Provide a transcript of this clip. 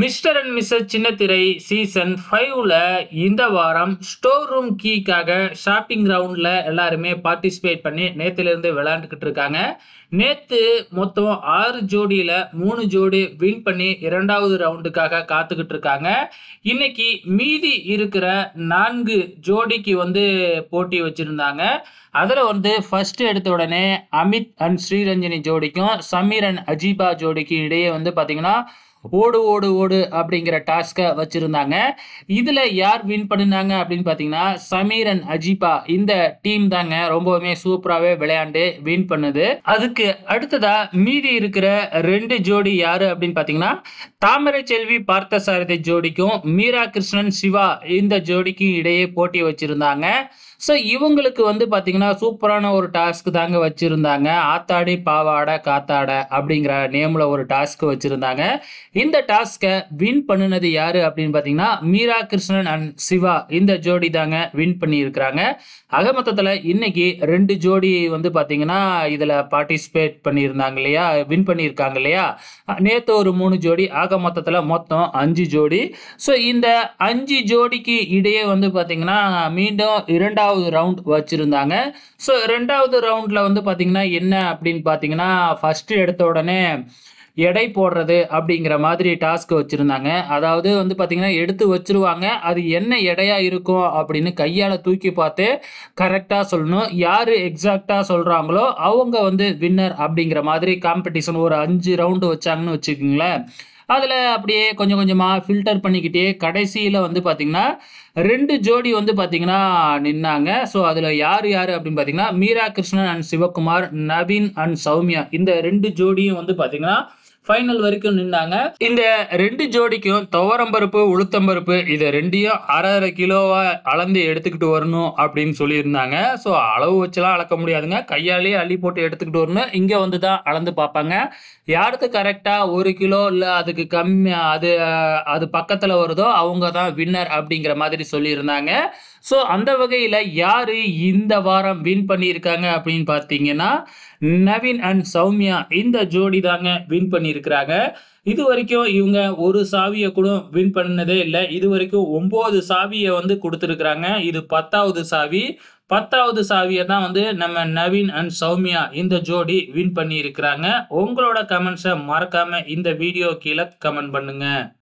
mister and Mrs Chinnathirai season ஃபைவ்ல இந்த வாரம் ஸ்டோர் ரூம் கீக்காக ஷாப்பிங் ரவுண்டில் எல்லாருமே பார்ட்டிசிபேட் பண்ணி நேற்றுலேருந்து விளையாண்டுக்கிட்டு இருக்காங்க நேற்று மொத்தம் ஆறு ஜோடியில் மூணு ஜோடி வின் பண்ணி இரண்டாவது ரவுண்டுக்காக காத்துக்கிட்டு இருக்காங்க இன்னைக்கு மீதி இருக்கிற நான்கு ஜோடிக்கு வந்து போட்டி வச்சுருந்தாங்க அதில் வந்து ஃபஸ்ட்டு எடுத்த உடனே அமித் அண்ட் ஸ்ரீரஞ்சனி ஜோடிக்கும் சமீர் அண்ட் அஜீபா ஜோடிக்கும் இடையே வந்து பார்த்திங்கன்னா ஓடு ஓடு ஓடு அப்படிங்கிற டாஸ்கை வச்சுருந்தாங்க இதில் யார் வின் பண்ணிருந்தாங்க அப்படின்னு பார்த்தீங்கன்னா சமீர் அண்ட் அஜிபா இந்த டீம் தாங்க ரொம்பவுமே சூப்பராகவே விளையாண்டு வின் பண்ணுது அதுக்கு அடுத்ததாக மீதி இருக்கிற ரெண்டு ஜோடி யார் அப்படின்னு பார்த்தீங்கன்னா தாமரை செல்வி பார்த்தசாரதி ஜோடிக்கும் மீரா கிருஷ்ணன் சிவா இந்த ஜோடிக்கும் இடையே போட்டி வச்சுருந்தாங்க ஸோ இவங்களுக்கு வந்து பார்த்திங்கன்னா சூப்பரான ஒரு டாஸ்க் தாங்க வச்சுருந்தாங்க ஆத்தாடி பாவாடை காத்தாடை அப்படிங்கிற நேமில் ஒரு டாஸ்க் வச்சுருந்தாங்க இந்த டாஸ்க்கை வின் பண்ணினது யார் அப்படின்னு பார்த்தீங்கன்னா மீரா கிருஷ்ணன் அண்ட் சிவா இந்த ஜோடி தாங்க வின் பண்ணியிருக்கிறாங்க அக மொத்தத்தில் இன்னைக்கு ரெண்டு ஜோடி வந்து பார்த்தீங்கன்னா இதில் பார்ட்டிசிபேட் பண்ணியிருந்தாங்க இல்லையா வின் பண்ணியிருக்காங்க இல்லையா நேற்று ஒரு மூணு ஜோடி ஆக மொத்தத்தில் மொத்தம் அஞ்சு ஜோடி ஸோ இந்த அஞ்சு ஜோடிக்கு இடையே வந்து பார்த்தீங்கன்னா மீண்டும் இரண்டாவது ரவுண்ட் வச்சுருந்தாங்க ஸோ ரெண்டாவது ரவுண்டில் வந்து பார்த்தீங்கன்னா என்ன அப்படின்னு பார்த்தீங்கன்னா ஃபஸ்ட்டு எடுத்த உடனே எடை போடுறது அப்படிங்கிற மாதிரி டாஸ்க் வச்சுருந்தாங்க அதாவது வந்து பார்த்திங்கன்னா எடுத்து வச்சுருவாங்க அது என்ன எடையாக இருக்கும் அப்படின்னு கையால் தூக்கி பார்த்து கரெக்டாக சொல்லணும் யார் எக்ஸாக்டாக சொல்கிறாங்களோ அவங்க வந்து வின்னர் அப்படிங்கிற மாதிரி காம்படிஷன் ஒரு அஞ்சு ரவுண்டு வச்சாங்கன்னு வச்சுக்கோங்களேன் அதில் அப்படியே கொஞ்சம் கொஞ்சமாக ஃபில்டர் பண்ணிக்கிட்டே கடைசியில் வந்து பார்த்திங்கன்னா ரெண்டு ஜோடி வந்து பார்த்திங்கன்னா நின்னாங்க ஸோ அதில் யார் யார் அப்படின்னு பார்த்தீங்கன்னா மீரா கிருஷ்ணன் அண்ட் சிவகுமார் நவீன் அண்ட் சௌமியா இந்த ரெண்டு ஜோடியும் வந்து பார்த்திங்கன்னா ஃபைனல் வரைக்கும் நின்னாங்க இந்த ரெண்டு ஜோடிக்கும் துவரம்பருப்பு உளுத்தம்பருப்பு இதை ரெண்டையும் அரை அரை கிலோவா அளந்து எடுத்துக்கிட்டு வரணும் அப்படின்னு சொல்லியிருந்தாங்க ஸோ அளவு வச்சுலாம் அளக்க முடியாதுங்க கையாலேயே அள்ளி போட்டு எடுத்துக்கிட்டு வரணும் இங்கே வந்து தான் அளந்து பார்ப்பாங்க யாருக்கு கரெக்டாக ஒரு கிலோ இல்லை அதுக்கு கம்மி அது அது பக்கத்தில் வருதோ அவங்க தான் வின்னர் அப்படிங்கிற மாதிரி சொல்லியிருந்தாங்க ஸோ அந்த வகையில் யார் இந்த வாரம் வின் பண்ணியிருக்காங்க அப்படின்னு பார்த்தீங்கன்னா நவீன் அண்ட் சௌமியா இந்த ஜோடி தாங்க வின் பண்ணியிருக்கிறாங்க இது வரைக்கும் இவங்க ஒரு சாவியை கூட வின் பண்ணதே இல்லை இது வரைக்கும் ஒம்பது சாவியை வந்து கொடுத்துருக்குறாங்க இது பத்தாவது சாவி பத்தாவது சாவியை தான் வந்து நம்ம நவீன் அண்ட் சௌமியா இந்த ஜோடி வின் பண்ணியிருக்கிறாங்க உங்களோட கமெண்ட்ஸை மறக்காமல் இந்த வீடியோ கீழே கமெண்ட் பண்ணுங்கள்